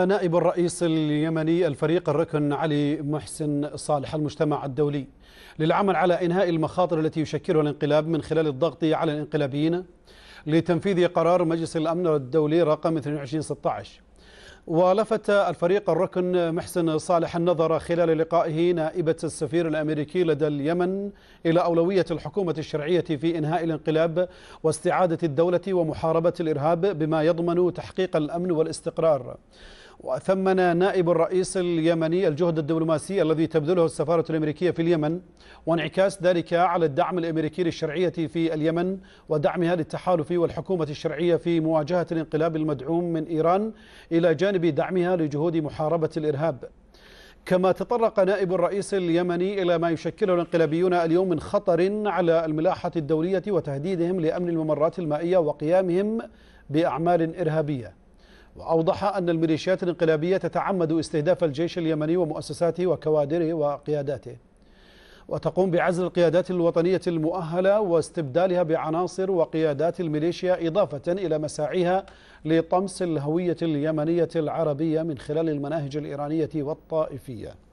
نائب الرئيس اليمني الفريق الركن علي محسن صالح المجتمع الدولي للعمل على إنهاء المخاطر التي يشكلها الانقلاب من خلال الضغط على الانقلابيين لتنفيذ قرار مجلس الأمن الدولي رقم 2216 ولفت الفريق الركن محسن صالح النظر خلال لقائه نائبة السفير الأمريكي لدى اليمن إلى أولوية الحكومة الشرعية في إنهاء الانقلاب واستعادة الدولة ومحاربة الإرهاب بما يضمن تحقيق الأمن والاستقرار وثمن نائب الرئيس اليمني الجهد الدبلوماسي الذي تبذله السفارة الأمريكية في اليمن وانعكاس ذلك على الدعم الأمريكي للشرعية في اليمن ودعمها للتحالف والحكومة الشرعية في مواجهة الانقلاب المدعوم من إيران إلى جانب دعمها لجهود محاربة الإرهاب كما تطرق نائب الرئيس اليمني إلى ما يشكله الانقلابيون اليوم من خطر على الملاحة الدولية وتهديدهم لأمن الممرات المائية وقيامهم بأعمال إرهابية وأوضح أن الميليشيات الانقلابية تتعمد استهداف الجيش اليمني ومؤسساته وكوادره وقياداته وتقوم بعزل القيادات الوطنية المؤهلة واستبدالها بعناصر وقيادات الميليشيا إضافة إلى مساعيها لطمس الهوية اليمنية العربية من خلال المناهج الإيرانية والطائفية